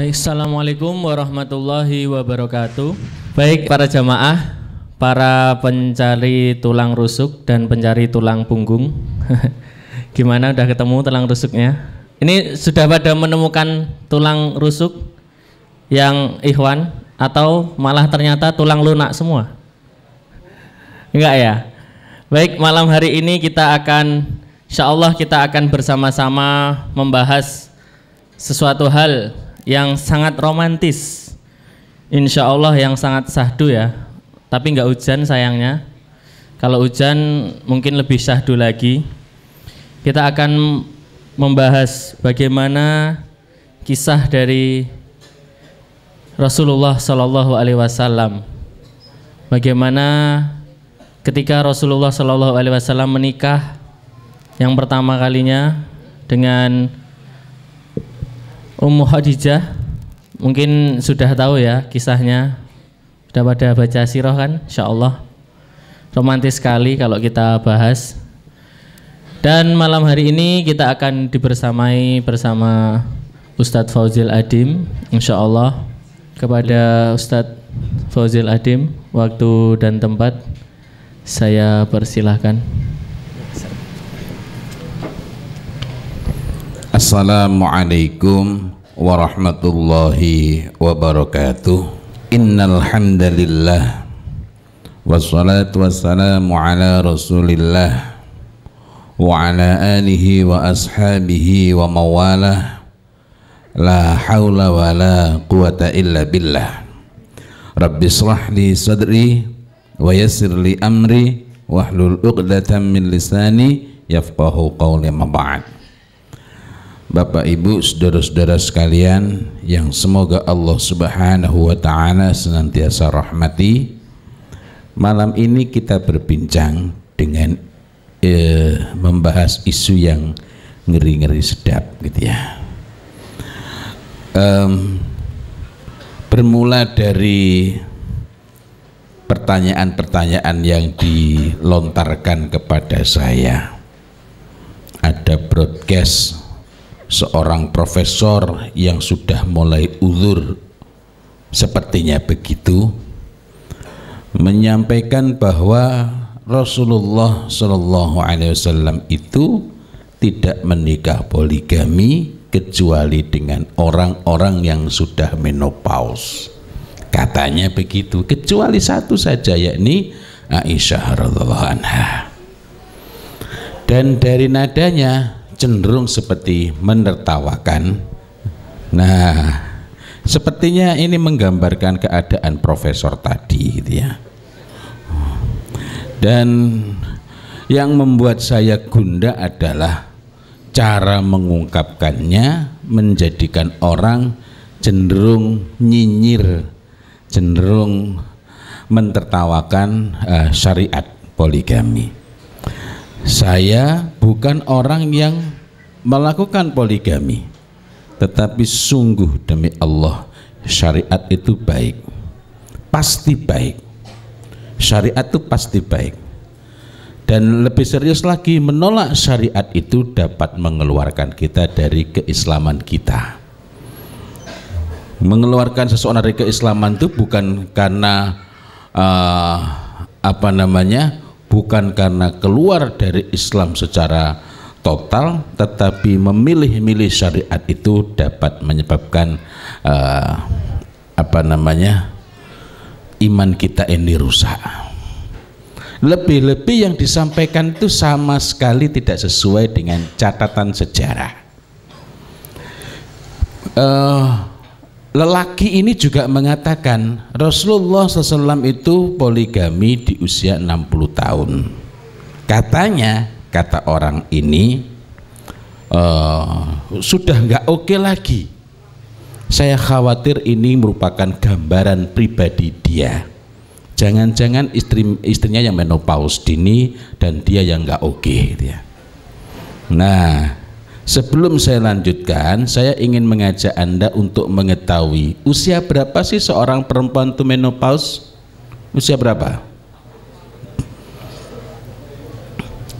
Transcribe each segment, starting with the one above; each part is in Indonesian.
Baik, Assalamualaikum warahmatullahi wabarakatuh. Baik, para jamaah, para pencari tulang rusuk dan pencari tulang punggung. Gimana udah ketemu tulang rusuknya? Ini sudah pada menemukan tulang rusuk yang ikhwan atau malah ternyata tulang lunak semua? Enggak ya? Baik, malam hari ini kita akan insya Allah kita akan bersama-sama membahas sesuatu hal yang sangat romantis. Insya Allah yang sangat sahdu ya. Tapi nggak hujan sayangnya. Kalau hujan mungkin lebih sahdu lagi. Kita akan membahas bagaimana kisah dari Rasulullah Shallallahu Alaihi Wasallam. Bagaimana ketika Rasulullah Shallallahu Alaihi Wasallam menikah yang pertama kalinya dengan Ummu Khadijah mungkin sudah tahu ya kisahnya sudah pada baca sirah kan insya Allah romantis sekali kalau kita bahas dan malam hari ini kita akan dibersamai bersama Ustadz Fauzil Adim insya Allah kepada Ustadz Fauzil Adim waktu dan tempat saya persilahkan. Assalamualaikum warahmatullahi wabarakatuh Innal hamdalillah Wassalatu wassalamu ala rasulillah Wa ala alihi wa ashabihi wa mawalah La hawla wa la quwata illa billah Rabbi israh li sadri Wa yasir li amri Wahlul uqdatan min lisani Yafqahu qawli maba'ad Bapak Ibu, saudara-saudara sekalian yang semoga Allah Subhanahu wa taala senantiasa rahmati. Malam ini kita berbincang dengan eh, membahas isu yang ngeri-ngeri sedap gitu ya. Um, bermula dari pertanyaan-pertanyaan yang dilontarkan kepada saya. Ada broadcast seorang profesor yang sudah mulai uzur sepertinya begitu menyampaikan bahwa Rasulullah Shallallahu Alaihi Wasallam itu tidak menikah poligami kecuali dengan orang-orang yang sudah menopause katanya begitu kecuali satu saja yakni Aisyah radhiallahu anha dan dari nadanya cenderung seperti menertawakan. Nah, sepertinya ini menggambarkan keadaan profesor tadi gitu ya. Dan yang membuat saya gundah adalah cara mengungkapkannya menjadikan orang cenderung nyinyir, cenderung mentertawakan uh, syariat poligami saya bukan orang yang melakukan poligami tetapi sungguh demi Allah syariat itu baik pasti baik syariat itu pasti baik dan lebih serius lagi menolak syariat itu dapat mengeluarkan kita dari keislaman kita mengeluarkan seseorang dari keislaman itu bukan karena uh, apa namanya bukan karena keluar dari Islam secara total tetapi memilih-milih syariat itu dapat menyebabkan uh, apa namanya iman kita ini rusak lebih-lebih yang disampaikan itu sama sekali tidak sesuai dengan catatan sejarah uh, lelaki ini juga mengatakan Rasulullah SAW itu poligami di usia 60 tahun katanya kata orang ini uh, sudah nggak oke okay lagi saya khawatir ini merupakan gambaran pribadi dia jangan-jangan istri istrinya yang menopause dini dan dia yang nggak oke okay, gitu ya nah Sebelum saya lanjutkan, saya ingin mengajak Anda untuk mengetahui usia berapa sih seorang perempuan itu menopause? Usia berapa?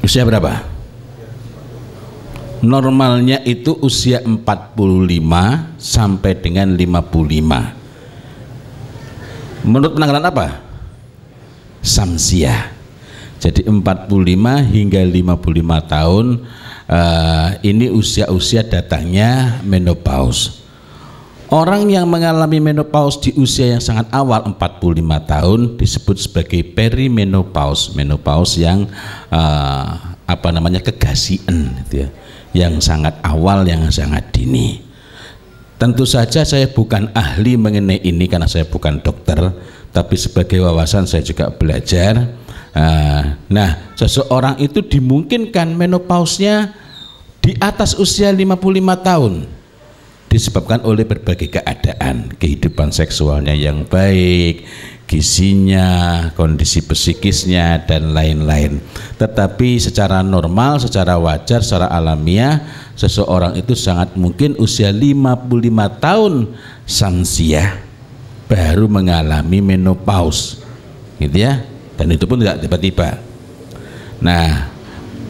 Usia berapa? Normalnya itu usia 45 sampai dengan 55. Menurut penanganan apa? Samsia. Jadi 45 hingga 55 tahun uh, ini usia-usia datangnya menopause. Orang yang mengalami menopause di usia yang sangat awal 45 tahun disebut sebagai perimenopause, menopause yang uh, apa namanya kegasian gitu ya, yang sangat awal yang sangat dini. Tentu saja saya bukan ahli mengenai ini karena saya bukan dokter, tapi sebagai wawasan saya juga belajar Ah, nah, seseorang itu dimungkinkan menopausnya di atas usia 55 tahun disebabkan oleh berbagai keadaan kehidupan seksualnya yang baik gizinya kondisi psikisnya dan lain-lain tetapi secara normal secara wajar secara alamiah seseorang itu sangat mungkin usia 55 tahun sansia baru mengalami menopause gitu ya dan itu pun tidak tiba-tiba nah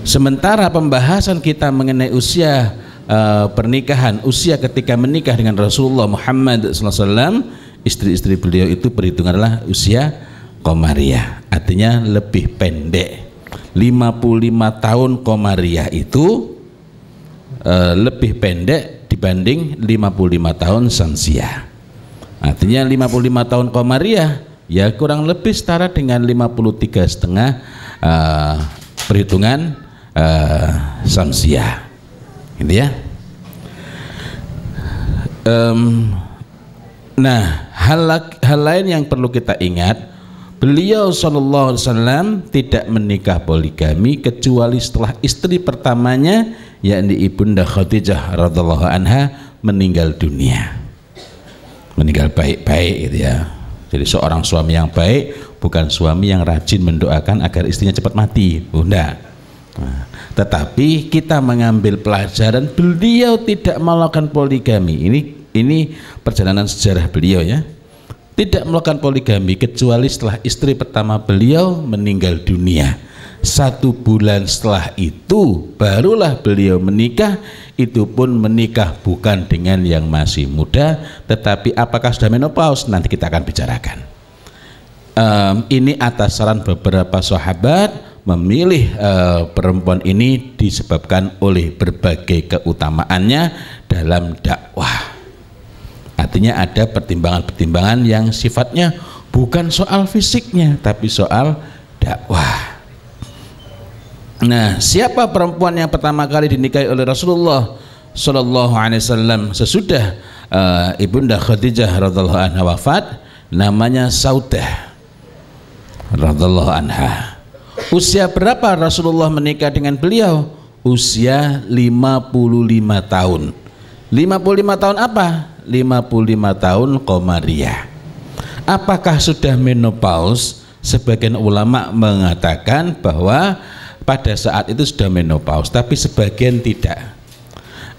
sementara pembahasan kita mengenai usia uh, pernikahan usia ketika menikah dengan Rasulullah Muhammad SAW istri-istri beliau itu perhitungan adalah usia komariah artinya lebih pendek 55 tahun komariah itu uh, lebih pendek dibanding 55 tahun sansia artinya 55 tahun komariah ya kurang lebih setara dengan 53 setengah eh, perhitungan uh, eh, samsiah gitu ya um, nah hal, hal lain yang perlu kita ingat Beliau Shallallahu tidak menikah poligami kecuali setelah istri pertamanya yakni ibunda Khadijah radhiallahu anha meninggal dunia, meninggal baik-baik gitu ya. Jadi seorang suami yang baik bukan suami yang rajin mendoakan agar istrinya cepat mati. Bunda. Oh, nah, tetapi kita mengambil pelajaran beliau tidak melakukan poligami. Ini ini perjalanan sejarah beliau ya. Tidak melakukan poligami kecuali setelah istri pertama beliau meninggal dunia satu bulan setelah itu barulah beliau menikah itu pun menikah bukan dengan yang masih muda tetapi apakah sudah menopause nanti kita akan bicarakan um, ini atas saran beberapa sahabat memilih uh, perempuan ini disebabkan oleh berbagai keutamaannya dalam dakwah artinya ada pertimbangan-pertimbangan yang sifatnya bukan soal fisiknya tapi soal dakwah Nah, siapa perempuan yang pertama kali dinikahi oleh Rasulullah Shallallahu Alaihi Wasallam sesudah uh, ibunda Khadijah radhiallahu anha wafat? Namanya Saudah radhiallahu anha. Usia berapa Rasulullah menikah dengan beliau? Usia 55 tahun. 55 tahun apa? 55 tahun komariah. Apakah sudah menopause Sebagian ulama mengatakan bahwa pada saat itu sudah menopause tapi sebagian tidak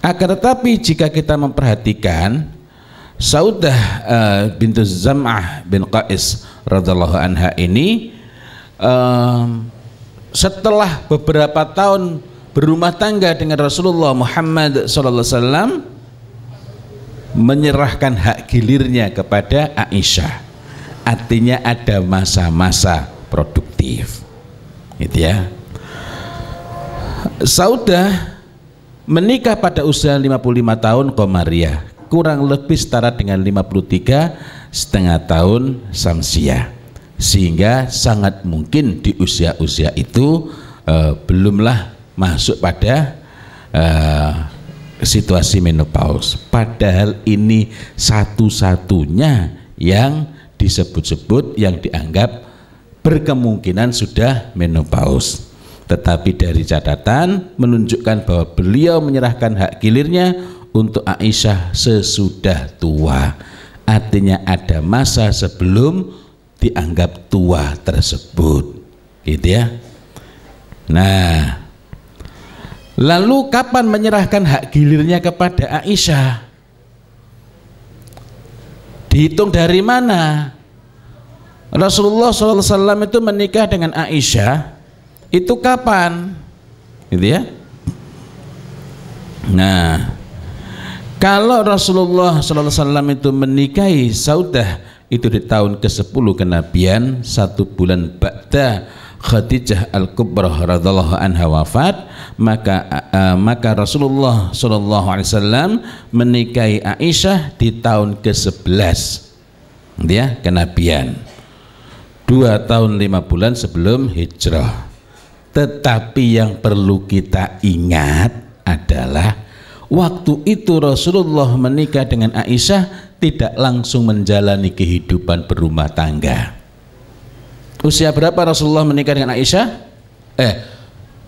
akan tetapi jika kita memperhatikan Saudah uh, bintu Zam'ah bin Qais radhiallahu anha ini eh, setelah beberapa tahun berumah tangga dengan Rasulullah Muhammad SAW menyerahkan hak gilirnya kepada Aisyah artinya ada masa-masa produktif gitu ya Saudah menikah pada usia 55 tahun komaria kurang lebih setara dengan 53 setengah tahun Samsia sehingga sangat mungkin di usia-usia itu eh, belumlah masuk pada eh, situasi menopause padahal ini satu-satunya yang disebut-sebut yang dianggap berkemungkinan sudah menopause tetapi dari catatan menunjukkan bahwa beliau menyerahkan hak gilirnya untuk Aisyah sesudah tua. Artinya ada masa sebelum dianggap tua tersebut. Gitu ya. Nah, lalu kapan menyerahkan hak gilirnya kepada Aisyah? Dihitung dari mana? Rasulullah SAW itu menikah dengan Aisyah itu kapan gitu ya nah kalau Rasulullah SAW itu menikahi Saudah itu di tahun ke-10 kenabian satu bulan Ba'da Khadijah Al-Kubra radhiyallahu anha wafat maka uh, maka Rasulullah SAW menikahi Aisyah di tahun ke-11 gitu ya kenabian dua tahun lima bulan sebelum hijrah tetapi yang perlu kita ingat adalah waktu itu Rasulullah menikah dengan Aisyah tidak langsung menjalani kehidupan berumah tangga. Usia berapa Rasulullah menikah dengan Aisyah? Eh,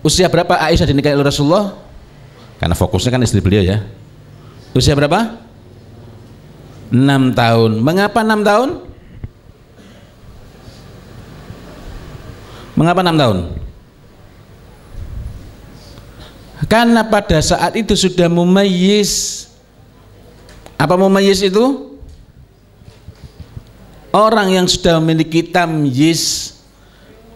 usia berapa Aisyah dinikahi oleh Rasulullah? Karena fokusnya kan istri beliau ya. Usia berapa? 6 tahun. Mengapa 6 tahun? Mengapa 6 tahun? Karena pada saat itu sudah mumayyiz. Apa mumayyiz itu? Orang yang sudah memiliki tamyiz.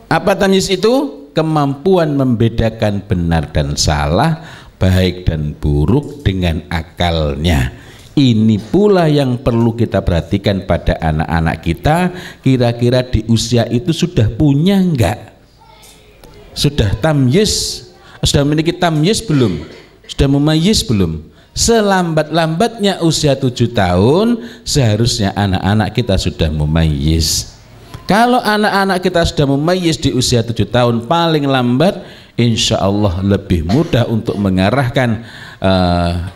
Apa tamyiz itu? Kemampuan membedakan benar dan salah, baik dan buruk dengan akalnya. Ini pula yang perlu kita perhatikan pada anak-anak kita. Kira-kira di usia itu sudah punya enggak? Sudah tamyiz sudah memiliki tamyiz belum? Sudah memayis belum? Selambat-lambatnya usia tujuh tahun seharusnya anak-anak kita sudah memayis. Kalau anak-anak kita sudah memayis di usia tujuh tahun paling lambat insya Allah lebih mudah untuk mengarahkan uh,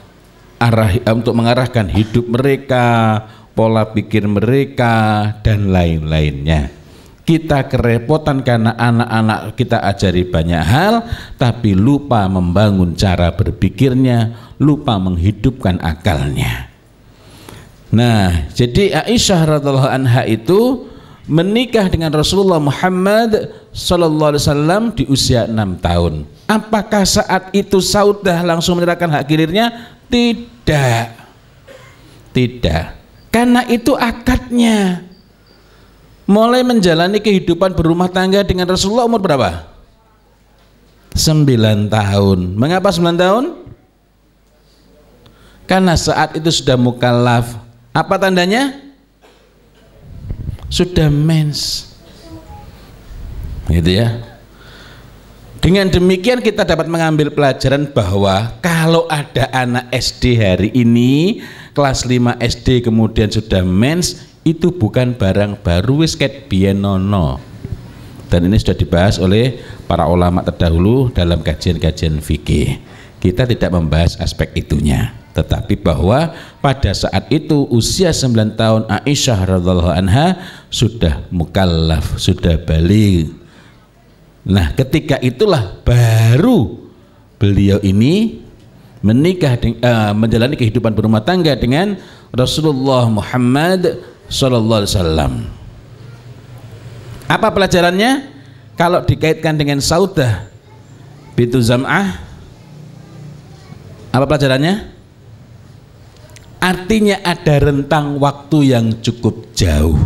arah untuk mengarahkan hidup mereka, pola pikir mereka dan lain-lainnya kita kerepotan karena anak-anak kita ajari banyak hal tapi lupa membangun cara berpikirnya lupa menghidupkan akalnya nah jadi Aisyah radhiallahu anha itu menikah dengan Rasulullah Muhammad Sallallahu Alaihi Wasallam di usia enam tahun. Apakah saat itu Saudah langsung menyerahkan hak gilirnya? Tidak, tidak. Karena itu akadnya mulai menjalani kehidupan berumah tangga dengan Rasulullah umur berapa? 9 tahun. Mengapa 9 tahun? Karena saat itu sudah mukallaf. Apa tandanya? Sudah mens. Gitu ya. Dengan demikian kita dapat mengambil pelajaran bahwa kalau ada anak SD hari ini kelas 5 SD kemudian sudah mens, itu bukan barang baru wis ket bienono dan ini sudah dibahas oleh para ulama terdahulu dalam kajian-kajian fikih kita tidak membahas aspek itunya tetapi bahwa pada saat itu usia 9 tahun Aisyah radhiallahu anha sudah mukallaf, sudah balik. Nah, ketika itulah baru beliau ini menikah uh, menjalani kehidupan berumah tangga dengan Rasulullah Muhammad Sallallahu Alaihi Wasallam. Apa pelajarannya? Kalau dikaitkan dengan saudah bintu Zam'ah Apa pelajarannya? Artinya ada rentang waktu yang cukup jauh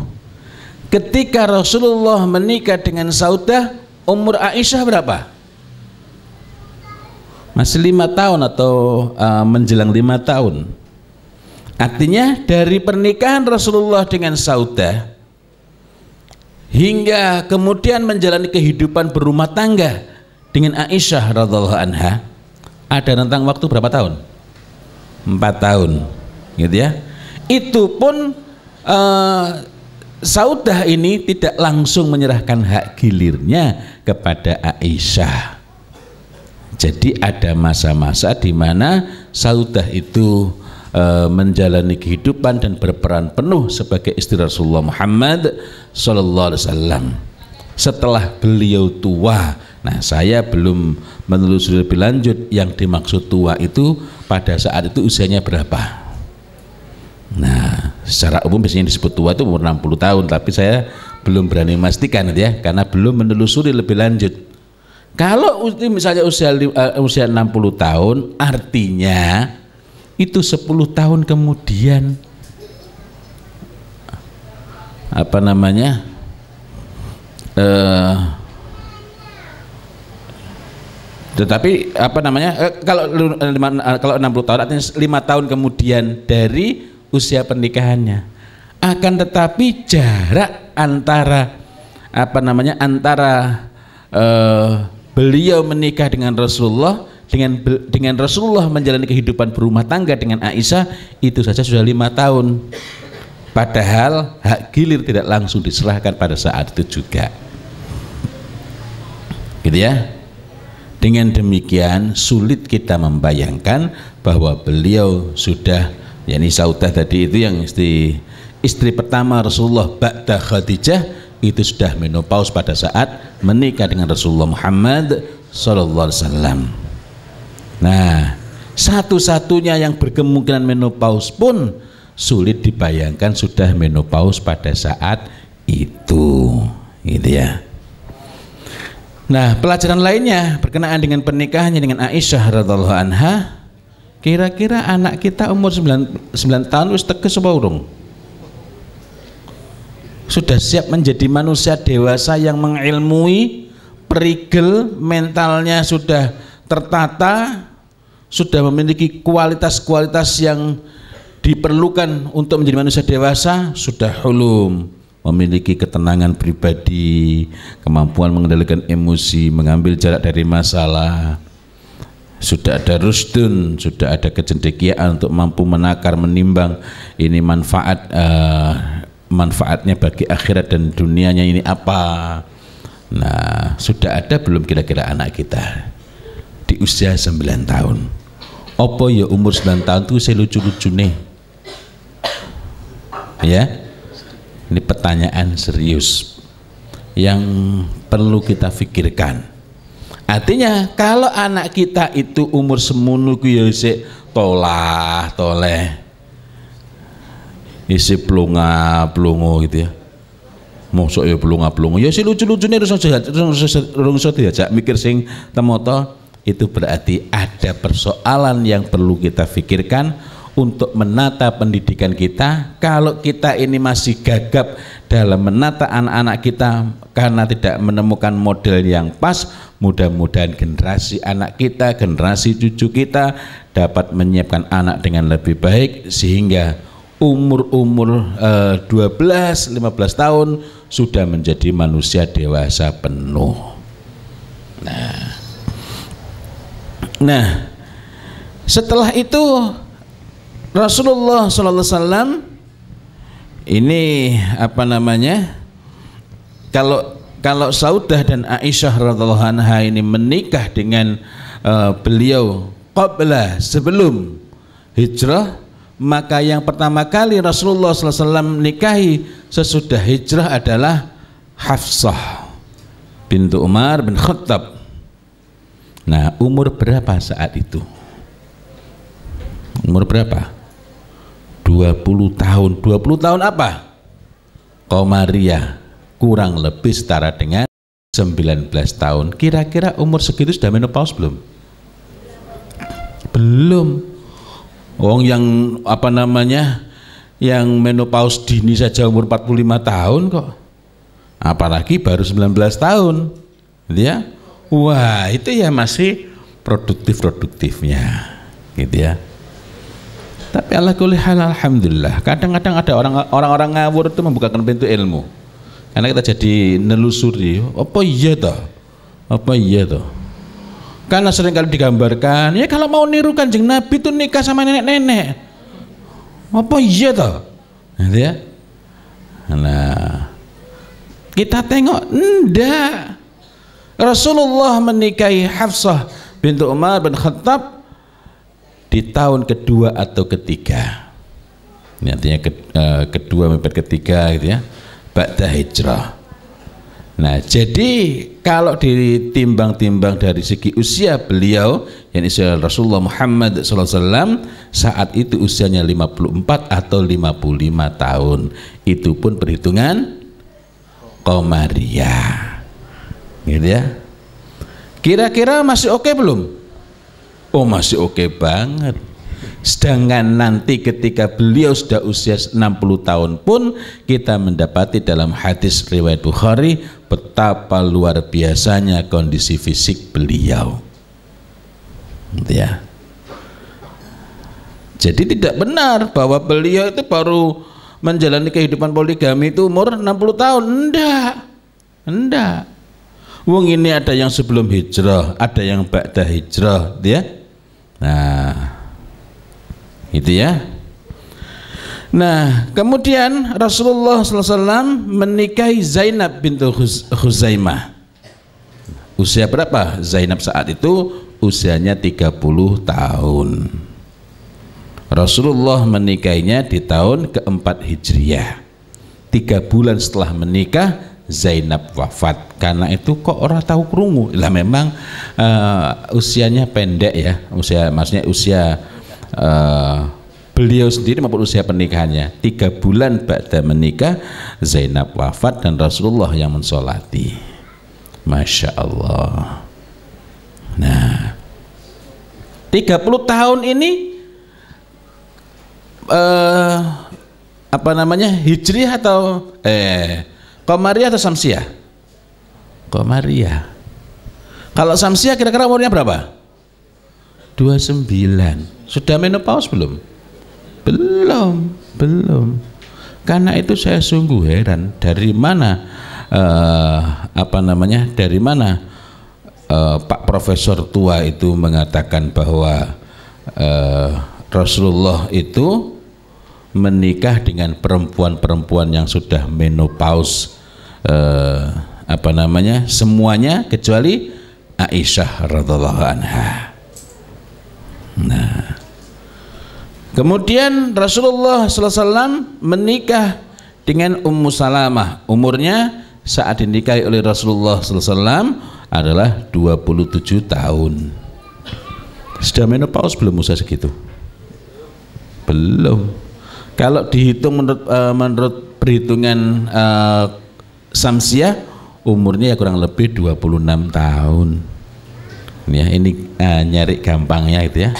Ketika Rasulullah menikah dengan saudah Umur Aisyah berapa? Masih lima tahun atau uh, menjelang lima tahun Artinya dari pernikahan Rasulullah dengan Saudah hingga kemudian menjalani kehidupan berumah tangga dengan Aisyah radhiallahu anha ada rentang waktu berapa tahun? Empat tahun, gitu ya. Itu pun uh, Saudah ini tidak langsung menyerahkan hak gilirnya kepada Aisyah. Jadi ada masa-masa di mana Saudah itu E, menjalani kehidupan dan berperan penuh sebagai istri Rasulullah Muhammad Sallallahu Alaihi Wasallam. Setelah beliau tua, nah saya belum menelusuri lebih lanjut yang dimaksud tua itu pada saat itu usianya berapa. Nah, secara umum biasanya disebut tua itu umur 60 tahun, tapi saya belum berani memastikan ya, karena belum menelusuri lebih lanjut. Kalau misalnya usia uh, usia 60 tahun, artinya itu 10 tahun kemudian apa namanya eh, tetapi apa namanya eh, kalau eh, kalau 60 tahun artinya 5 tahun kemudian dari usia pernikahannya akan tetapi jarak antara apa namanya antara eh, beliau menikah dengan Rasulullah dengan dengan Rasulullah menjalani kehidupan berumah tangga dengan Aisyah itu saja sudah lima tahun padahal hak gilir tidak langsung diserahkan pada saat itu juga gitu ya dengan demikian sulit kita membayangkan bahwa beliau sudah yakni Saudah tadi itu yang istri istri pertama Rasulullah Ba'da Khadijah itu sudah menopause pada saat menikah dengan Rasulullah Muhammad Sallallahu Alaihi Wasallam. Nah, satu-satunya yang berkemungkinan menopause pun sulit dibayangkan sudah menopause pada saat itu, gitu ya. Nah, pelajaran lainnya berkenaan dengan pernikahannya dengan Aisyah radhiallahu anha, kira-kira anak kita umur 9, 9 tahun wis teges apa urung? Sudah siap menjadi manusia dewasa yang mengilmui, perigel, mentalnya sudah tertata, sudah memiliki kualitas-kualitas yang diperlukan untuk menjadi manusia dewasa, sudah hulum, memiliki ketenangan pribadi, kemampuan mengendalikan emosi, mengambil jarak dari masalah. Sudah ada rusdun, sudah ada kecendekiaan untuk mampu menakar, menimbang ini manfaat uh, manfaatnya bagi akhirat dan dunianya ini apa. Nah, sudah ada belum kira-kira anak kita? di usia 9 tahun apa ya umur 9 tahun itu si lucu lucu nih ya ini pertanyaan serius yang perlu kita pikirkan artinya kalau anak kita itu umur semunu ku ya tolah toleh isi pelunga pelungu gitu ya mosok ya pelunga pelungu ya si lucu lucu nih harus harus harus diajak mikir sing temoto itu berarti ada persoalan yang perlu kita pikirkan untuk menata pendidikan kita kalau kita ini masih gagap dalam menata anak-anak kita karena tidak menemukan model yang pas mudah-mudahan generasi anak kita generasi cucu kita dapat menyiapkan anak dengan lebih baik sehingga umur-umur eh, 12-15 tahun sudah menjadi manusia dewasa penuh nah Nah, setelah itu Rasulullah SAW ini apa namanya? Kalau kalau Saudah dan Aisyah radhiallahu anha ini menikah dengan uh, beliau qabla sebelum hijrah maka yang pertama kali Rasulullah SAW nikahi sesudah hijrah adalah Hafsah bintu Umar bin Khattab Nah, umur berapa saat itu? Umur berapa? 20 tahun. 20 tahun apa? Komaria. Kurang lebih setara dengan 19 tahun. Kira-kira umur segitu sudah menopause belum? Belum. Wong yang apa namanya? Yang menopause dini saja umur 45 tahun kok. Apalagi baru 19 tahun. Gitu ya? Wah, itu ya masih produktif-produktifnya. Gitu ya. Tapi Allah kulihal, alhamdulillah. Kadang-kadang ada orang orang ngawur itu membukakan pintu ilmu. Karena kita jadi nelusuri, apa iya toh? Apa iya toh? Karena sering kali digambarkan, ya kalau mau niru kanjeng Nabi itu nikah sama nenek-nenek. Apa iya toh? Gitu ya. Nah, kita tengok enggak Rasulullah menikahi Hafsah bintu Umar bin Khattab di tahun kedua atau ketiga. Ini artinya eh, kedua mepet ketiga gitu ya. Ba'da hijrah. Nah, jadi kalau ditimbang-timbang dari segi usia beliau yang usia Rasulullah Muhammad SAW saat itu usianya 54 atau 55 tahun. Itu pun perhitungan Komariah gitu ya kira-kira masih oke okay belum oh masih oke okay banget Sedangkan nanti ketika beliau sudah usia 60 tahun pun kita mendapati dalam hadis riwayat Bukhari betapa luar biasanya kondisi fisik beliau. Gitu ya. Jadi tidak benar bahwa beliau itu baru menjalani kehidupan poligami itu umur 60 tahun. Enggak. Enggak. Wong ini ada yang sebelum hijrah, ada yang ba'da hijrah, gitu ya. Nah, itu ya. Nah, kemudian Rasulullah SAW menikahi Zainab bintu Khuzaimah. Usia berapa Zainab saat itu? Usianya 30 tahun. Rasulullah menikahinya di tahun keempat Hijriah. Tiga bulan setelah menikah, Zainab wafat karena itu kok orang tahu kerungu lah memang uh, usianya pendek ya usia maksudnya usia uh, beliau sendiri maupun usia pernikahannya tiga bulan ba'da menikah Zainab wafat dan Rasulullah yang mensolati Masya Allah nah 30 tahun ini uh, apa namanya hijrih atau eh Komariah atau Samsiah? Komariah. Kalau Samsiah kira-kira umurnya berapa? 29. Sudah menopause belum? Belum, belum. Karena itu saya sungguh heran dari mana uh, apa namanya? Dari mana uh, Pak Profesor tua itu mengatakan bahwa uh, Rasulullah itu menikah dengan perempuan-perempuan yang sudah menopause eh, apa namanya semuanya kecuali Aisyah radhiallahu anha. Nah, kemudian Rasulullah SAW menikah dengan Ummu Salamah. Umurnya saat dinikahi oleh Rasulullah SAW adalah 27 tahun. Sudah menopause belum usah segitu? Belum. Kalau dihitung menurut uh, menurut perhitungan uh, eh, Samsiah umurnya ya kurang lebih 26 tahun. Ya, ini uh, nyari gampangnya itu ya.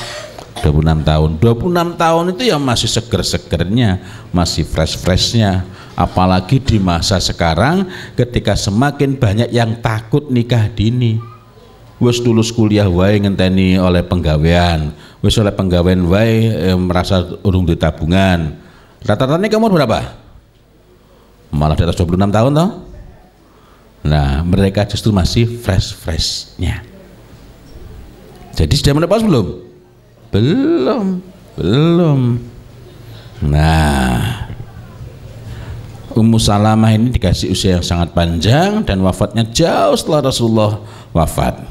26 tahun. 26 tahun itu ya masih seger-segernya, masih fresh-freshnya. Apalagi di masa sekarang ketika semakin banyak yang takut nikah dini. Wes lulus kuliah wae ngenteni oleh penggawean, wes oleh penggawean wae e, merasa urung di tabungan rata rata nikah umur berapa? Malah di atas 26 tahun toh. Nah, mereka justru masih fresh-freshnya. Jadi sudah menepas belum? Belum. Belum. Nah, Ummu Salamah ini dikasih usia yang sangat panjang dan wafatnya jauh setelah Rasulullah wafat.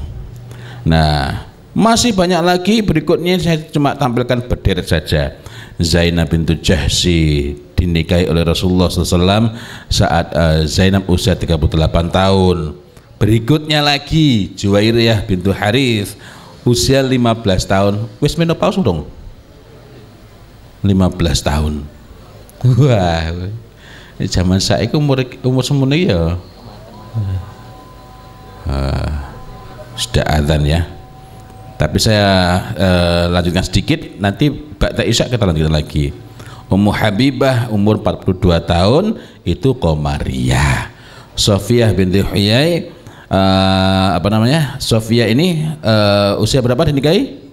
Nah, masih banyak lagi berikutnya saya cuma tampilkan berderet saja. Zainab bintu Jahsi dinikahi oleh Rasulullah SAW saat uh, Zainab usia 38 tahun. Berikutnya lagi Juwairiyah bintu Harith usia 15 tahun. Wis menopause dong. 15 tahun. Wah. Zaman saya itu umur umur semuanya ya. Uh, sudah adhan ya. Tapi saya eh, lanjutkan sedikit nanti Ba'da Isya kita lanjutkan lagi. Ummu Habibah umur 42 tahun itu Komariah. Sofia binti Huyai eh, apa namanya? Sofia ini eh, usia berapa dinikahi?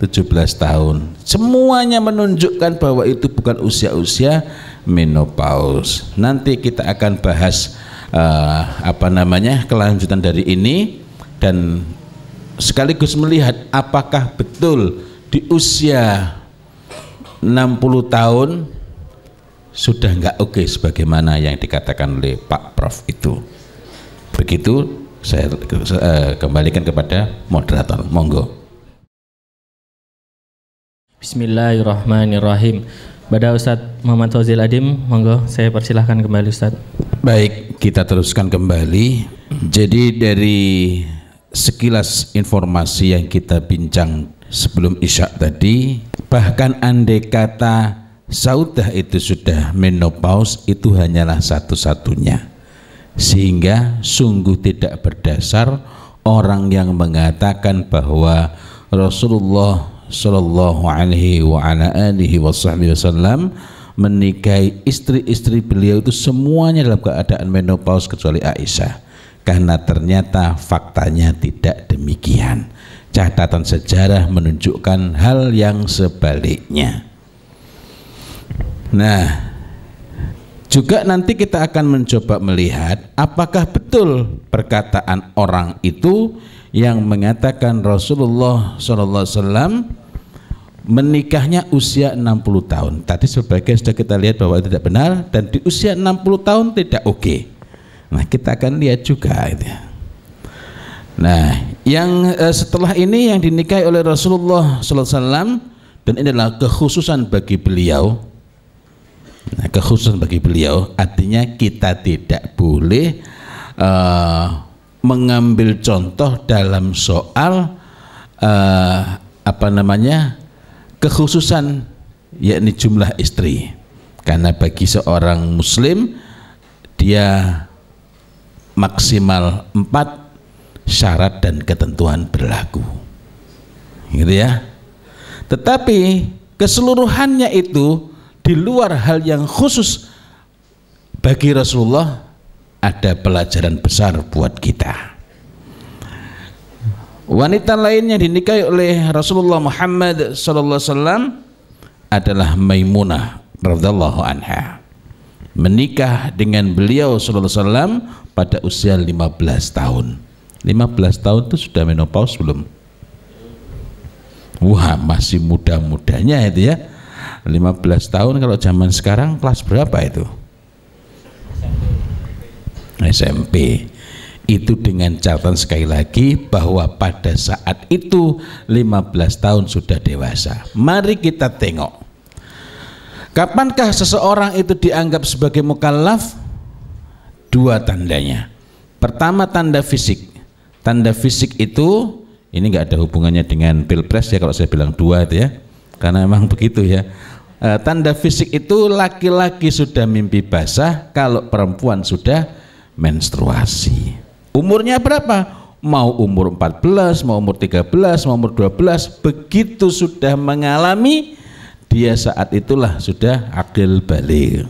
17 tahun. Semuanya menunjukkan bahwa itu bukan usia-usia menopause. Nanti kita akan bahas uh, apa namanya? kelanjutan dari ini dan sekaligus melihat apakah betul di usia 60 tahun sudah nggak oke okay, sebagaimana yang dikatakan oleh Pak Prof itu. Begitu saya uh, kembalikan kepada moderator. Monggo. Bismillahirrahmanirrahim. Pada Ustadz Muhammad Fauzil Adim, monggo saya persilahkan kembali Ustadz. Baik, kita teruskan kembali. Jadi dari sekilas informasi yang kita bincang sebelum isya tadi bahkan andai kata saudah itu sudah menopause itu hanyalah satu-satunya sehingga sungguh tidak berdasar orang yang mengatakan bahwa Rasulullah Shallallahu Alaihi wa ala alihi Wasallam menikahi istri-istri beliau itu semuanya dalam keadaan menopause kecuali Aisyah karena ternyata faktanya tidak demikian. Catatan sejarah menunjukkan hal yang sebaliknya. Nah, juga nanti kita akan mencoba melihat apakah betul perkataan orang itu yang mengatakan Rasulullah SAW menikahnya usia 60 tahun. Tadi sebagai sudah kita lihat bahwa tidak benar dan di usia 60 tahun tidak oke. Okay. Nah, kita akan lihat juga itu. Nah, yang eh, setelah ini yang dinikahi oleh Rasulullah SAW dan ini adalah kekhususan bagi beliau. Nah, kekhususan bagi beliau artinya kita tidak boleh uh, mengambil contoh dalam soal uh, apa namanya kekhususan yakni jumlah istri karena bagi seorang muslim dia maksimal empat syarat dan ketentuan berlaku gitu ya tetapi keseluruhannya itu di luar hal yang khusus bagi Rasulullah ada pelajaran besar buat kita wanita lainnya dinikahi oleh Rasulullah Muhammad SAW adalah Maimunah radhiyallahu anha menikah dengan beliau sallallahu alaihi wasallam pada usia 15 tahun. 15 tahun itu sudah menopause belum? Wah, masih muda-mudanya itu ya. 15 tahun kalau zaman sekarang kelas berapa itu? SMP. Itu dengan catatan sekali lagi bahwa pada saat itu 15 tahun sudah dewasa. Mari kita tengok Kapankah seseorang itu dianggap sebagai mukallaf? Dua tandanya. Pertama tanda fisik. Tanda fisik itu ini nggak ada hubungannya dengan pilpres ya kalau saya bilang dua itu ya. Karena memang begitu ya. E, tanda fisik itu laki-laki sudah mimpi basah, kalau perempuan sudah menstruasi. Umurnya berapa? mau umur 14, mau umur 13, mau umur 12, begitu sudah mengalami dia saat itulah sudah akil balik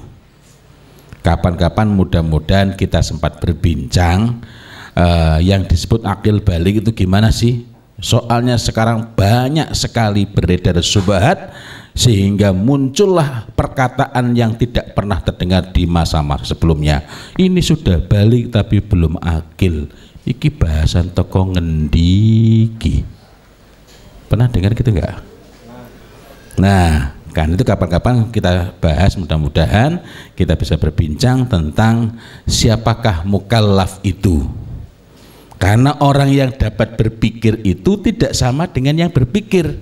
kapan-kapan mudah-mudahan kita sempat berbincang eh, yang disebut akil balik itu gimana sih soalnya sekarang banyak sekali beredar subhat sehingga muncullah perkataan yang tidak pernah terdengar di masa-masa sebelumnya ini sudah balik tapi belum akil iki bahasan toko ngendiki pernah dengar gitu enggak Nah, kan itu kapan-kapan kita bahas mudah-mudahan kita bisa berbincang tentang siapakah mukallaf itu. Karena orang yang dapat berpikir itu tidak sama dengan yang berpikir.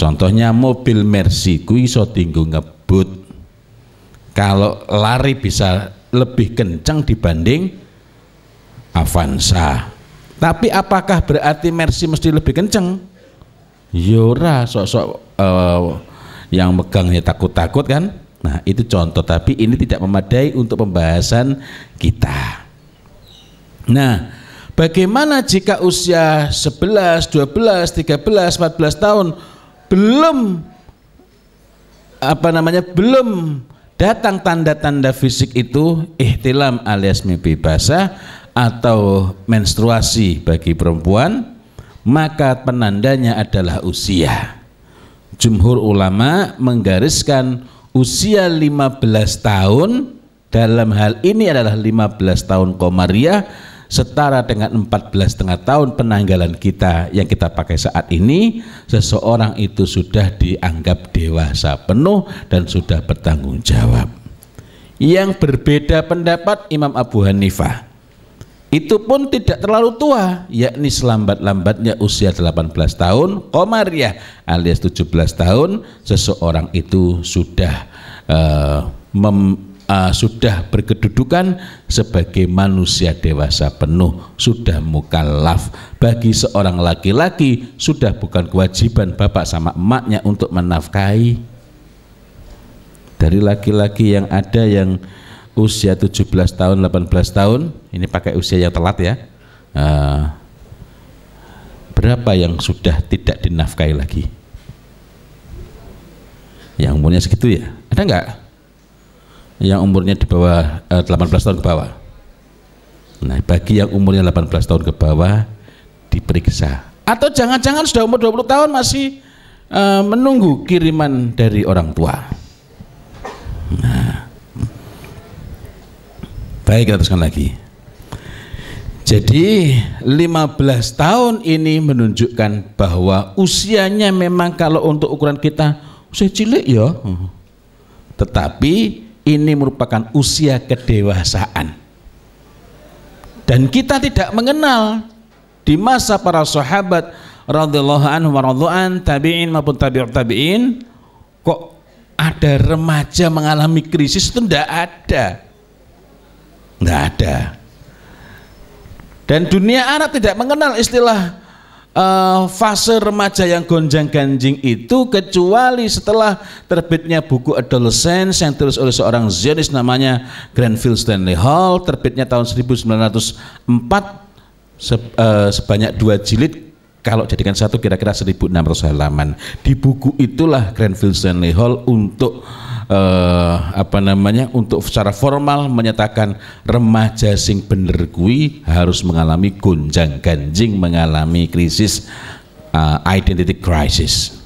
Contohnya mobil Mercy ku iso tinggu ngebut. Kalau lari bisa lebih kencang dibanding Avanza. Tapi apakah berarti Mercy mesti lebih kencang? Yura ya sok-sok uh, yang megangnya takut-takut kan. Nah, itu contoh tapi ini tidak memadai untuk pembahasan kita. Nah, bagaimana jika usia 11, 12, 13, 14 tahun belum apa namanya? belum datang tanda-tanda fisik itu ihtilam alias mimpi basah atau menstruasi bagi perempuan maka penandanya adalah usia jumhur ulama menggariskan usia 15 tahun dalam hal ini adalah 15 tahun komariah setara dengan 14 setengah tahun penanggalan kita yang kita pakai saat ini seseorang itu sudah dianggap dewasa penuh dan sudah bertanggung jawab yang berbeda pendapat Imam Abu Hanifah itu pun tidak terlalu tua yakni selambat-lambatnya usia 18 tahun komariah alias 17 tahun seseorang itu sudah uh, mem, uh, sudah berkedudukan sebagai manusia dewasa penuh sudah mukallaf bagi seorang laki-laki sudah bukan kewajiban bapak sama emaknya untuk menafkahi dari laki-laki yang ada yang usia 17 tahun 18 tahun ini pakai usia yang telat ya uh, berapa yang sudah tidak dinafkahi lagi yang umurnya segitu ya ada nggak yang umurnya di bawah uh, eh, 18 tahun ke bawah nah bagi yang umurnya 18 tahun ke bawah diperiksa atau jangan-jangan sudah umur 20 tahun masih uh, menunggu kiriman dari orang tua nah Baik, kita teruskan lagi. Jadi 15 tahun ini menunjukkan bahwa usianya memang kalau untuk ukuran kita usia cilik ya. Tetapi ini merupakan usia kedewasaan. Dan kita tidak mengenal di masa para sahabat radhiyallahu anhum radhuan tabi'in maupun tabi'ut tabi'in kok ada remaja mengalami krisis itu tidak ada nggak ada dan dunia Arab tidak mengenal istilah uh, fase remaja yang gonjang ganjing itu kecuali setelah terbitnya buku Adolescence yang tulis oleh seorang Zionis namanya Granville Stanley Hall terbitnya tahun 1904 se uh, sebanyak dua jilid kalau jadikan satu kira-kira 1600 halaman di buku itulah Granville Stanley Hall untuk eh, apa namanya untuk secara formal menyatakan remaja sing bener kui harus mengalami gonjang ganjing mengalami krisis uh, identity crisis.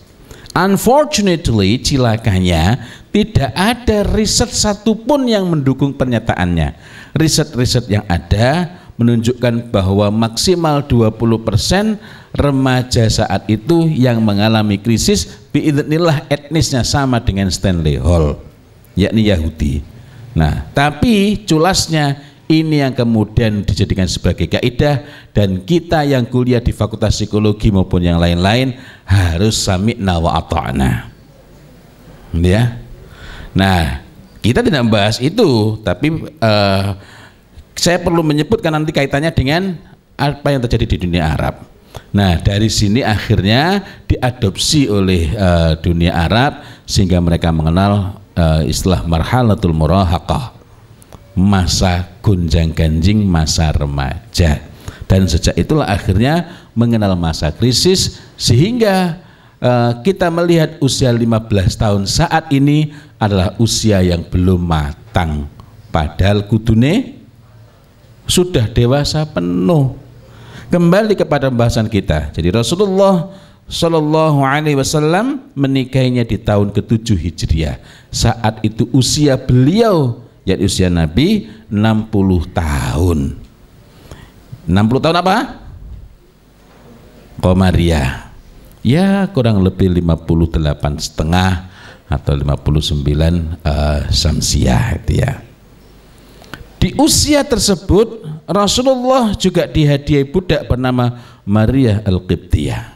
Unfortunately, cilakanya tidak ada riset satupun yang mendukung pernyataannya. Riset-riset yang ada menunjukkan bahwa maksimal 20 persen remaja saat itu yang mengalami krisis biidznillah etnisnya sama dengan Stanley Hall yakni Yahudi nah tapi culasnya ini yang kemudian dijadikan sebagai kaidah dan kita yang kuliah di Fakultas Psikologi maupun yang lain-lain harus sami'na wa ata'na ya nah kita tidak membahas itu tapi uh, saya perlu menyebutkan nanti kaitannya dengan apa yang terjadi di dunia Arab Nah, dari sini akhirnya diadopsi oleh uh, dunia Arab sehingga mereka mengenal uh, istilah marhalatul murahaqah. Masa gonjang-ganjing masa remaja. Dan sejak itulah akhirnya mengenal masa krisis sehingga uh, kita melihat usia 15 tahun saat ini adalah usia yang belum matang. Padahal kudune sudah dewasa penuh Kembali kepada pembahasan kita. Jadi Rasulullah Shallallahu Alaihi Wasallam menikahinya di tahun ke-7 Hijriah. Saat itu usia beliau yaitu usia Nabi 60 tahun. 60 tahun apa? komariah Ya kurang lebih 58 setengah atau 59 uh, Samsiah itu ya. Di usia tersebut Rasulullah juga dihadiahi budak bernama Maria Al-Qibtiyah.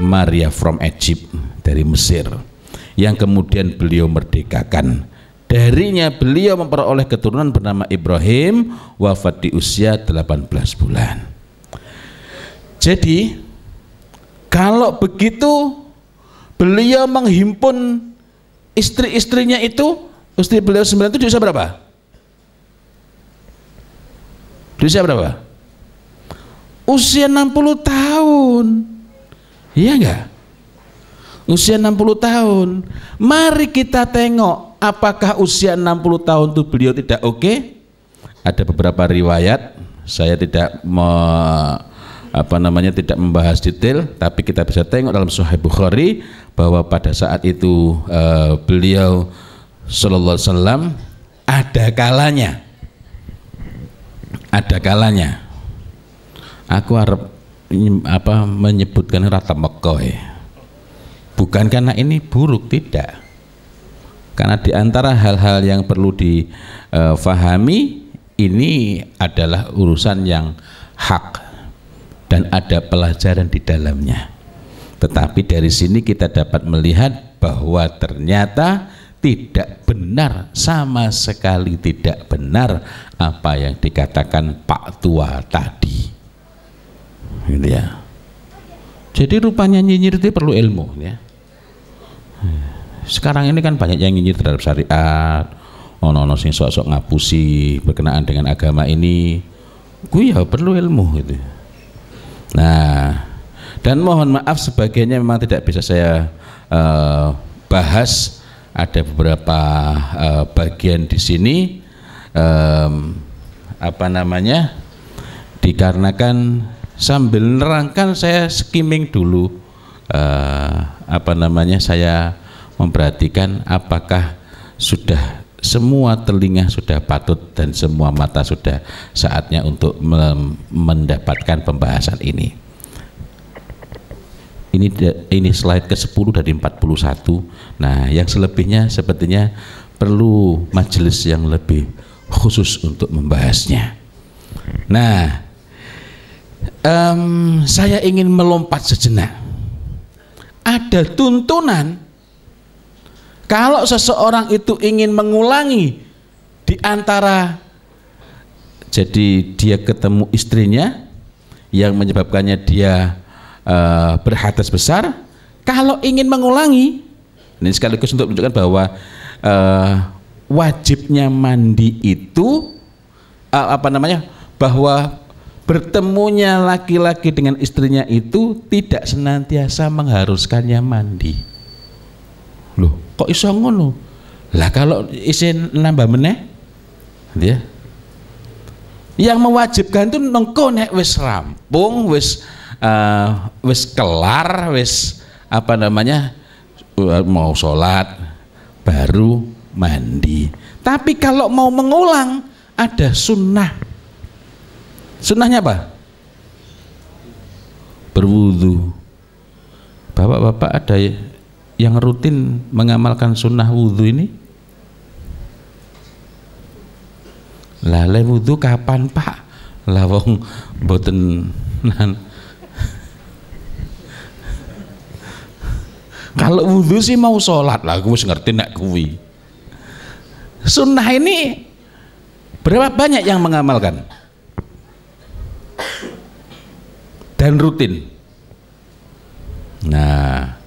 Maria from Egypt dari Mesir yang kemudian beliau merdekakan. Darinya beliau memperoleh keturunan bernama Ibrahim wafat di usia 18 bulan. Jadi kalau begitu beliau menghimpun istri-istrinya itu istri beliau sembilan itu di usia berapa? Di usia berapa? Usia 60 tahun. Iya enggak? Usia 60 tahun. Mari kita tengok apakah usia 60 tahun itu beliau tidak oke? Okay? Ada beberapa riwayat, saya tidak me, apa namanya tidak membahas detail, tapi kita bisa tengok dalam Sahih Bukhari bahwa pada saat itu uh, beliau Shallallahu Alaihi Wasallam ada kalanya ada kalanya aku harap apa menyebutkan rata mekoi e. bukan karena ini buruk tidak karena di antara hal-hal yang perlu difahami e, ini adalah urusan yang hak dan ada pelajaran di dalamnya tetapi dari sini kita dapat melihat bahwa ternyata tidak benar sama sekali tidak benar apa yang dikatakan Pak Tua tadi gitu ya jadi rupanya nyinyir itu perlu ilmu ya sekarang ini kan banyak yang nyinyir terhadap syariat ono-ono sing sok-sok ngapusi berkenaan dengan agama ini gue ya perlu ilmu gitu nah dan mohon maaf sebagainya memang tidak bisa saya uh, bahas ada beberapa uh, bagian di sini um, apa namanya dikarenakan sambil nerangkan saya skimming dulu uh, apa namanya saya memperhatikan apakah sudah semua telinga sudah patut dan semua mata sudah saatnya untuk mendapatkan pembahasan ini ini ini slide ke-10 dari 41. Nah, yang selebihnya sepertinya perlu majelis yang lebih khusus untuk membahasnya. Nah, um, saya ingin melompat sejenak. Ada tuntunan kalau seseorang itu ingin mengulangi di antara jadi dia ketemu istrinya yang menyebabkannya dia uh, berhadas besar kalau ingin mengulangi ini sekaligus untuk menunjukkan bahwa uh, wajibnya mandi itu uh, apa namanya bahwa bertemunya laki-laki dengan istrinya itu tidak senantiasa mengharuskannya mandi loh kok iso ngono lah kalau isin nambah meneh dia ya. yang mewajibkan itu nengko nek wis rampung wis uh, wis kelar wis apa namanya eh, mau sholat baru mandi tapi kalau mau mengulang ada sunnah sunnahnya apa berwudu bapak-bapak ada yang rutin mengamalkan sunnah wudhu ini lah wudhu kapan pak lawong boten kalau wudhu sih mau sholat lah gue ngerti nak kuwi sunnah ini berapa banyak yang mengamalkan dan rutin nah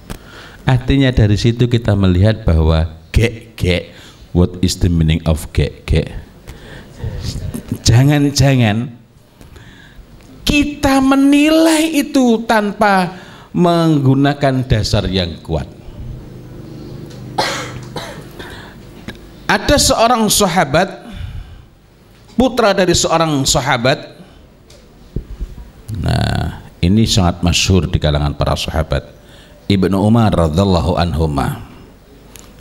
artinya dari situ kita melihat bahwa gek gek what is the meaning of gek gek jangan-jangan kita menilai itu tanpa menggunakan dasar yang kuat. Ada seorang sahabat putra dari seorang sahabat. Nah, ini sangat masyhur di kalangan para sahabat. Ibnu Umar radhiyallahu anhuma.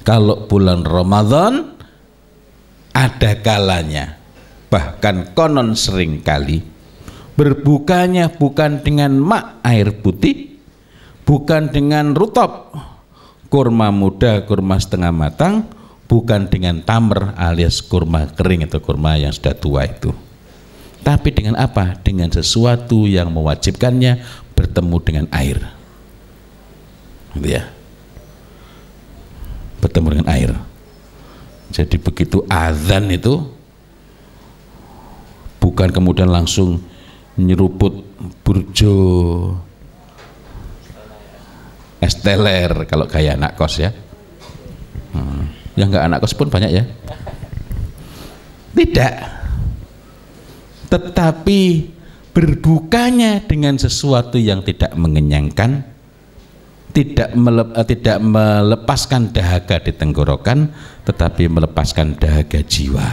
Kalau bulan Ramadan ada kalanya bahkan konon seringkali berbukanya bukan dengan mak air putih bukan dengan rutop kurma muda, kurma setengah matang, bukan dengan tamer alias kurma kering atau kurma yang sudah tua itu. Tapi dengan apa? Dengan sesuatu yang mewajibkannya bertemu dengan air. Gitu ya. Bertemu dengan air. Jadi begitu azan itu bukan kemudian langsung nyeruput burjo es teler kalau kayak anak kos ya hmm. yang nggak anak kos pun banyak ya tidak tetapi berbukanya dengan sesuatu yang tidak mengenyangkan tidak melep, eh, tidak melepaskan dahaga di tenggorokan tetapi melepaskan dahaga jiwa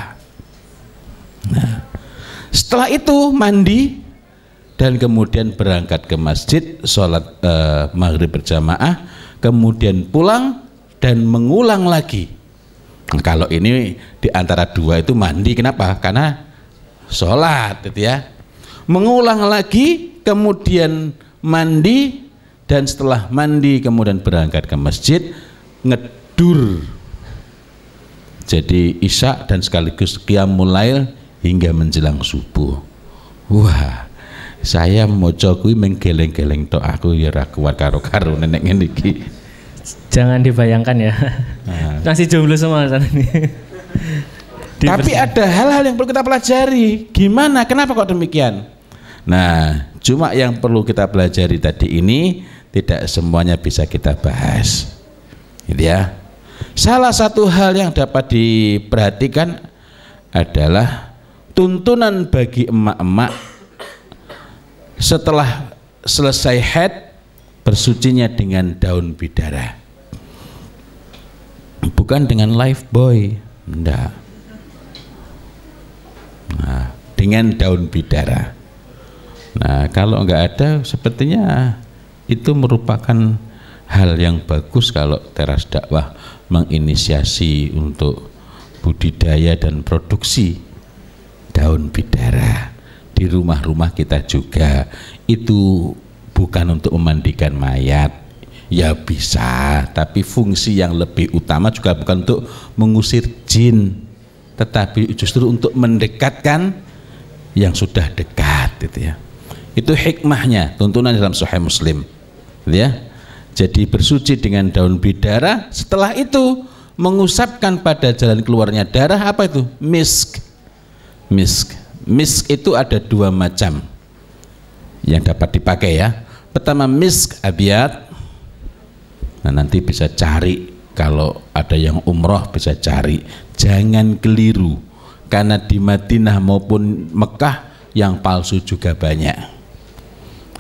nah setelah itu mandi dan kemudian berangkat ke masjid sholat uh, maghrib berjamaah kemudian pulang dan mengulang lagi nah, kalau ini di antara dua itu mandi kenapa karena sholat itu ya mengulang lagi kemudian mandi dan setelah mandi kemudian berangkat ke masjid ngedur jadi isya dan sekaligus kiamulail hingga menjelang subuh wah saya mau cokui menggeleng geleng toh aku ya ora kuat karo karo nenek ini jangan dibayangkan ya nah. masih jomblo semua sana nih tapi ada hal-hal yang perlu kita pelajari gimana kenapa kok demikian nah cuma yang perlu kita pelajari tadi ini tidak semuanya bisa kita bahas gitu ya salah satu hal yang dapat diperhatikan adalah tuntunan bagi emak-emak setelah selesai head bersucinya dengan daun bidara bukan dengan life boy enggak nah, dengan daun bidara nah kalau enggak ada sepertinya itu merupakan hal yang bagus kalau teras dakwah menginisiasi untuk budidaya dan produksi daun bidara di rumah-rumah kita juga itu bukan untuk memandikan mayat ya bisa tapi fungsi yang lebih utama juga bukan untuk mengusir jin tetapi justru untuk mendekatkan yang sudah dekat gitu ya itu hikmahnya tuntunan dalam Sahih Muslim gitu ya jadi bersuci dengan daun bidara setelah itu mengusapkan pada jalan keluarnya darah apa itu misk misk Misk itu ada dua macam yang dapat dipakai ya. Pertama misk abiat. Nah, nanti bisa cari kalau ada yang umroh bisa cari. Jangan keliru karena di Madinah maupun Mekah yang palsu juga banyak.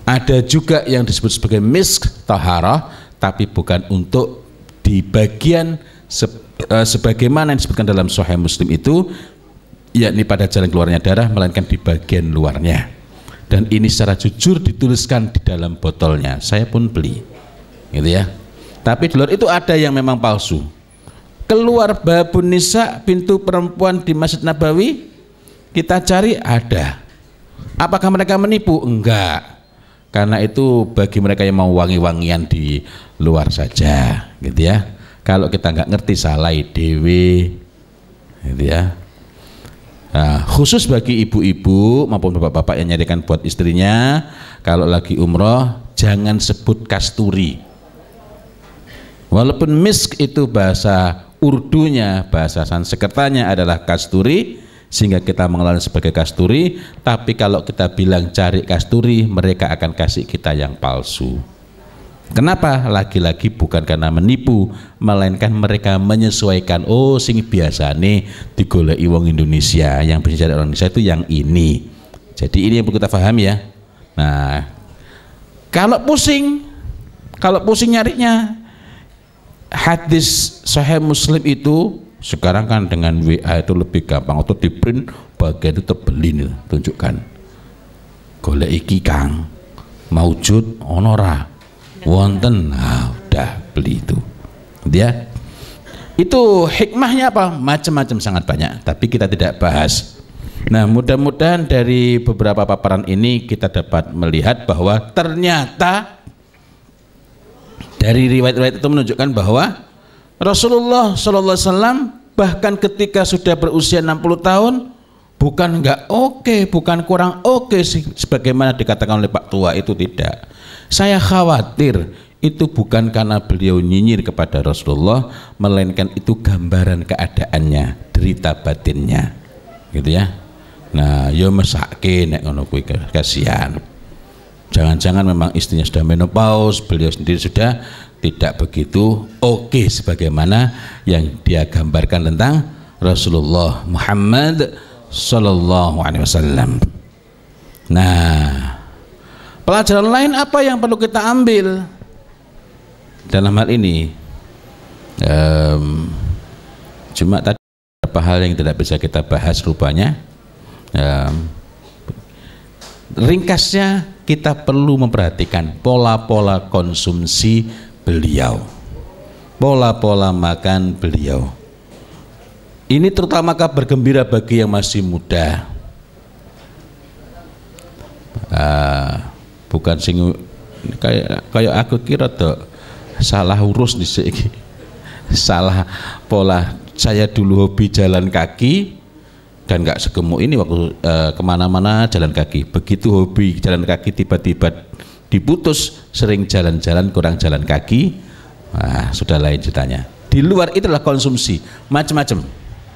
Ada juga yang disebut sebagai misk taharah tapi bukan untuk di bagian se, eh, sebagaimana yang disebutkan dalam Sahih Muslim itu yakni pada jalan keluarnya darah melainkan di bagian luarnya dan ini secara jujur dituliskan di dalam botolnya saya pun beli gitu ya tapi di luar itu ada yang memang palsu keluar babu nisa pintu perempuan di Masjid Nabawi kita cari ada apakah mereka menipu enggak karena itu bagi mereka yang mau wangi-wangian di luar saja gitu ya kalau kita nggak ngerti salah dewi gitu ya Nah, khusus bagi ibu-ibu maupun bapak-bapak yang nyarikan buat istrinya, kalau lagi umroh jangan sebut kasturi. Walaupun misk itu bahasa Urdunya, bahasa Sansekertanya adalah kasturi, sehingga kita mengelola sebagai kasturi, tapi kalau kita bilang cari kasturi, mereka akan kasih kita yang palsu. Kenapa? Lagi-lagi bukan karena menipu, melainkan mereka menyesuaikan. Oh, sing biasa nih digolek wong Indonesia, yang bisa orang Indonesia itu yang ini. Jadi ini yang perlu kita paham ya. Nah, kalau pusing, kalau pusing nyarinya hadis Sahih Muslim itu sekarang kan dengan WA itu lebih gampang atau di print bagian itu ini, tunjukkan golek iki kang maujud onora wonten nah udah beli itu dia gitu ya. itu hikmahnya apa macam-macam sangat banyak tapi kita tidak bahas nah mudah-mudahan dari beberapa paparan ini kita dapat melihat bahwa ternyata dari riwayat-riwayat itu menunjukkan bahwa Rasulullah SAW bahkan ketika sudah berusia 60 tahun bukan enggak oke okay, bukan kurang oke okay, sebagaimana dikatakan oleh Pak Tua itu tidak saya khawatir itu bukan karena beliau nyinyir kepada Rasulullah, melainkan itu gambaran keadaannya, derita batinnya. Gitu ya. Nah, yo ya mesake nek ngono kuwi kasihan. Jangan-jangan memang istrinya sudah menopause, beliau sendiri sudah tidak begitu oke okay, sebagaimana yang dia gambarkan tentang Rasulullah Muhammad Sallallahu Alaihi Wasallam. Nah, Pelajaran lain apa yang perlu kita ambil dalam hal ini? Um, cuma tadi beberapa hal yang tidak bisa kita bahas rupanya. Um, ringkasnya kita perlu memperhatikan pola-pola konsumsi beliau, pola-pola makan beliau. Ini terutama kabar gembira bagi yang masih muda. Ah, bukan sing kayak kayak aku kira tuh salah urus di sini salah pola saya dulu hobi jalan kaki dan nggak segemuk ini waktu e, kemana-mana jalan kaki begitu hobi jalan kaki tiba-tiba diputus sering jalan-jalan kurang jalan kaki nah, sudah lain ceritanya di luar itulah konsumsi macam-macam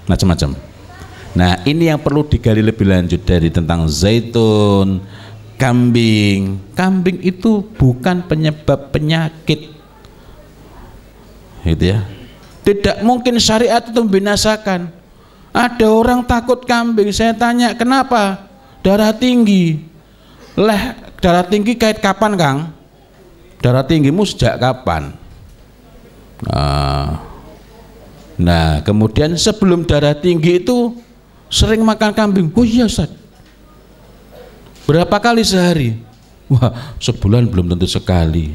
macam-macam nah ini yang perlu digali lebih lanjut dari tentang zaitun kambing. Kambing itu bukan penyebab penyakit. Gitu ya. Tidak mungkin syariat itu membinasakan. Ada orang takut kambing, saya tanya, "Kenapa?" Darah tinggi. Leh, darah tinggi kait kapan, Kang? Darah tinggimu sejak kapan? Nah, nah kemudian sebelum darah tinggi itu sering makan kambing. Oh iya, Ustaz. Berapa kali sehari? Wah, sebulan belum tentu sekali.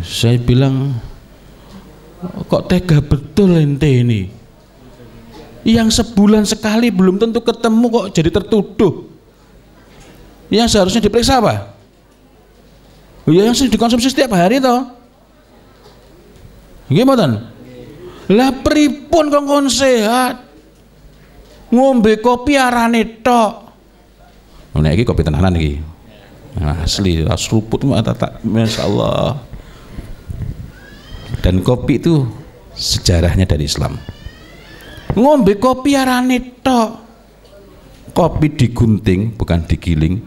Saya bilang, kok tega betul ente ini? Yang sebulan sekali belum tentu ketemu kok jadi tertuduh. Yang seharusnya diperiksa apa? Ya yang dikonsumsi setiap hari toh. Gimana? Lah pripun kok sehat? Ngombe kopi arane tok. Mulai nah, lagi kopi tenanan lagi. Nah, asli, ah, seruput mah tak, masya Allah. Dan kopi itu sejarahnya dari Islam. Ngombe kopi arane Kopi digunting bukan digiling.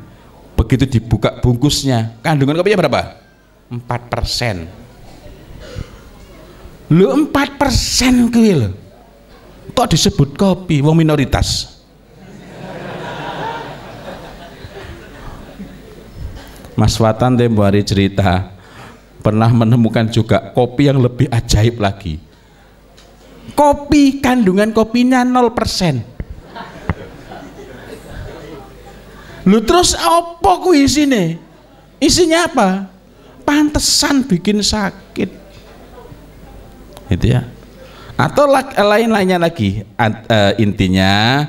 Begitu dibuka bungkusnya, kandungan kopinya berapa? empat persen. Lu empat persen kuwi Kok disebut kopi wong minoritas? Mas Watan tempo hari cerita pernah menemukan juga kopi yang lebih ajaib lagi kopi kandungan kopinya 0% lu terus apa ku isine isinya apa pantesan bikin sakit itu ya atau lain-lainnya lagi eh, intinya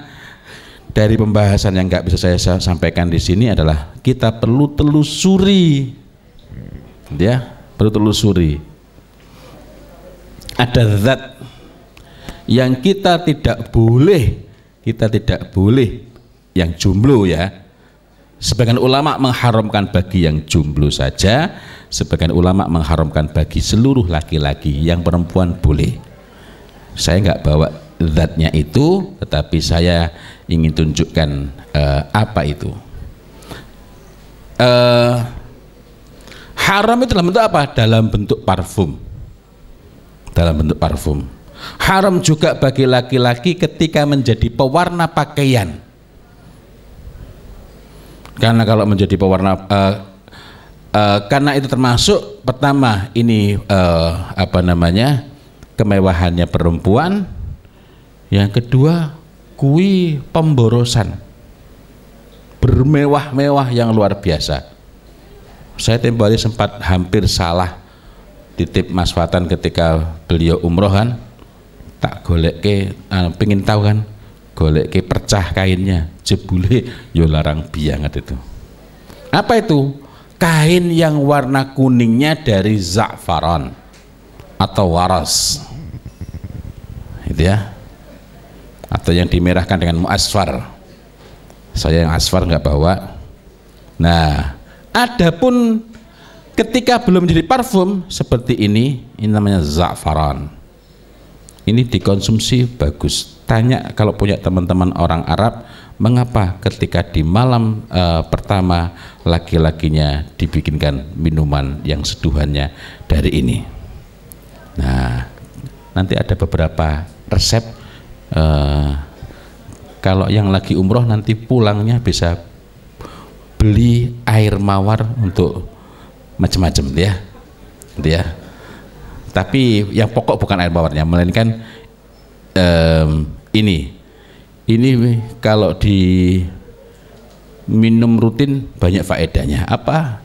dari pembahasan yang nggak bisa saya sampaikan di sini adalah kita perlu telusuri, ya perlu telusuri. Ada zat yang kita tidak boleh, kita tidak boleh yang jumlah ya. Sebagian ulama mengharamkan bagi yang jumlah saja, sebagian ulama mengharamkan bagi seluruh laki-laki, yang perempuan boleh. Saya nggak bawa zatnya itu tetapi saya ingin tunjukkan uh, apa itu uh, haram itu dalam bentuk apa dalam bentuk parfum dalam bentuk parfum haram juga bagi laki-laki ketika menjadi pewarna pakaian karena kalau menjadi pewarna uh, uh, karena itu termasuk pertama ini uh, apa namanya kemewahannya perempuan yang kedua, kui pemborosan bermewah-mewah yang luar biasa. Saya tembali sempat hampir salah titip Mas Fatan ketika beliau umrohan tak golek ke uh, anu, pingin tahu kan golek ke percah kainnya jebule yo larang biangat itu apa itu kain yang warna kuningnya dari za'faron atau waras itu ya atau yang dimerahkan dengan muasfar saya yang asfar nggak bawa nah adapun ketika belum jadi parfum seperti ini ini namanya za'faran ini dikonsumsi bagus tanya kalau punya teman-teman orang Arab mengapa ketika di malam e, pertama laki-lakinya dibikinkan minuman yang seduhannya dari ini nah nanti ada beberapa resep uh, kalau yang lagi umroh nanti pulangnya bisa beli air mawar untuk macam-macam gitu ya gitu ya tapi yang pokok bukan air mawarnya melainkan um, ini ini kalau di minum rutin banyak faedahnya apa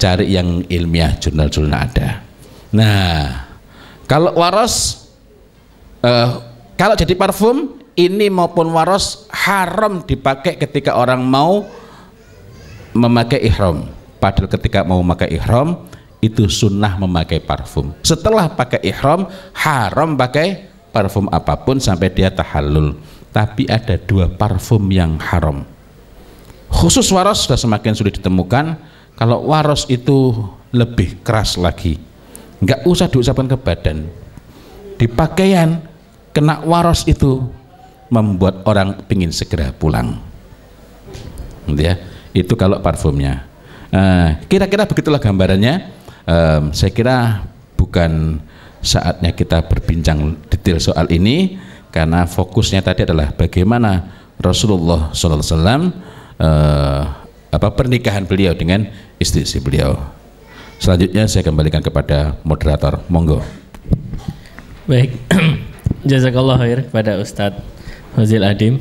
cari yang ilmiah jurnal-jurnal ada nah kalau waras uh, kalau jadi parfum ini maupun waros haram dipakai ketika orang mau memakai ihram padahal ketika mau memakai ihram itu sunnah memakai parfum setelah pakai ihram haram pakai parfum apapun sampai dia tahallul tapi ada dua parfum yang haram khusus waros sudah semakin sulit ditemukan kalau waros itu lebih keras lagi nggak usah diusapkan ke badan di pakaian kena waros itu membuat orang pingin segera pulang gitu ya itu kalau parfumnya eh, kira-kira begitulah gambarannya saya kira bukan saatnya kita berbincang detail soal ini karena fokusnya tadi adalah bagaimana Rasulullah SAW eh, apa pernikahan beliau dengan istri si beliau. Selanjutnya saya kembalikan kepada moderator, monggo. Baik. Jazakallah khair kepada Ustadz Fazil Adim.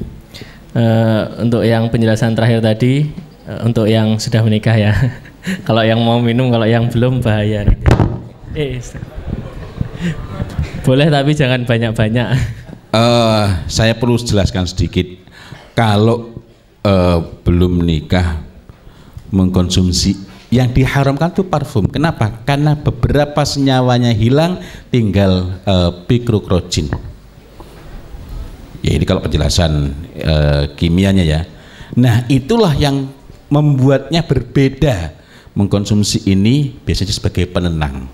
Uh, untuk yang penjelasan terakhir tadi, uh, untuk yang sudah menikah ya. kalau yang mau minum, kalau yang belum bahaya. Eh, eh boleh tapi jangan banyak-banyak. Uh, saya perlu jelaskan sedikit. Kalau uh, belum menikah mengkonsumsi yang diharamkan itu parfum. Kenapa? Karena beberapa senyawanya hilang, tinggal uh, Ya ini kalau penjelasan e, kimianya ya. Nah itulah yang membuatnya berbeda mengkonsumsi ini biasanya sebagai penenang.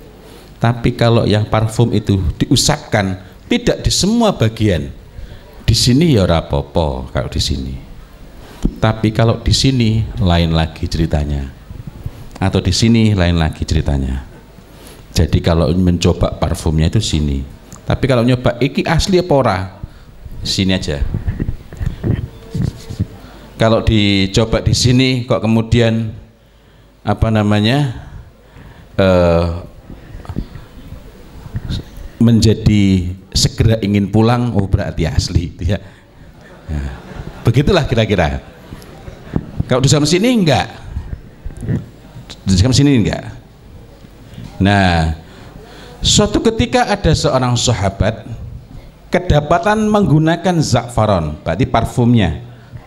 Tapi kalau yang parfum itu diusapkan tidak di semua bagian. Di sini ya rapopo kalau di sini. Tapi kalau di sini lain lagi ceritanya. Atau di sini lain lagi ceritanya. Jadi kalau mencoba parfumnya itu sini. Tapi kalau nyoba iki asli apa sini aja kalau dicoba di sini kok kemudian apa namanya uh, menjadi segera ingin pulang oh berarti asli ya, ya. begitulah kira-kira kalau di sini enggak di sini enggak nah suatu ketika ada seorang sahabat kedapatan menggunakan za'faron berarti parfumnya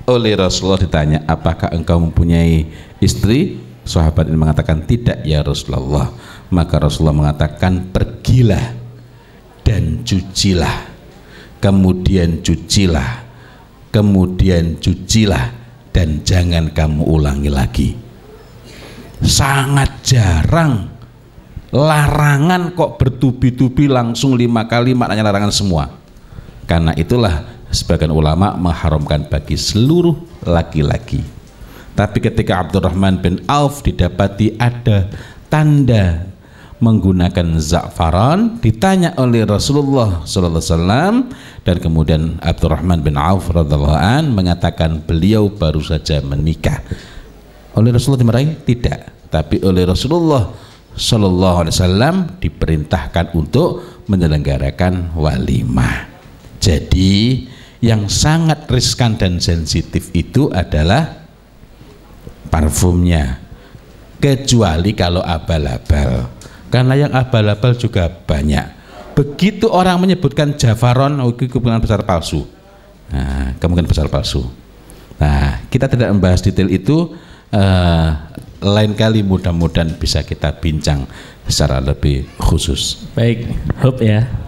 oleh Rasulullah ditanya apakah engkau mempunyai istri sahabat ini mengatakan tidak ya Rasulullah maka Rasulullah mengatakan pergilah dan cucilah kemudian cucilah kemudian cucilah dan jangan kamu ulangi lagi sangat jarang larangan kok bertubi-tubi langsung lima kali maknanya larangan semua karena itulah sebagian ulama mengharamkan bagi seluruh laki-laki. Tapi ketika Abdurrahman bin Auf didapati ada tanda menggunakan za'faran ditanya oleh Rasulullah sallallahu alaihi wasallam dan kemudian Abdurrahman bin Auf radhiyallahu an mengatakan beliau baru saja menikah. Oleh Rasulullah dimarahi? Tidak, tapi oleh Rasulullah sallallahu alaihi wasallam diperintahkan untuk menyelenggarakan walimah. Jadi yang sangat riskan dan sensitif itu adalah parfumnya. Kecuali kalau abal-abal. Karena yang abal-abal juga banyak. Begitu orang menyebutkan javaron, oh, itu kemungkinan besar palsu. Nah, kemungkinan besar palsu. Nah, kita tidak membahas detail itu. Uh, lain kali mudah-mudahan bisa kita bincang secara lebih khusus. Baik, hope ya.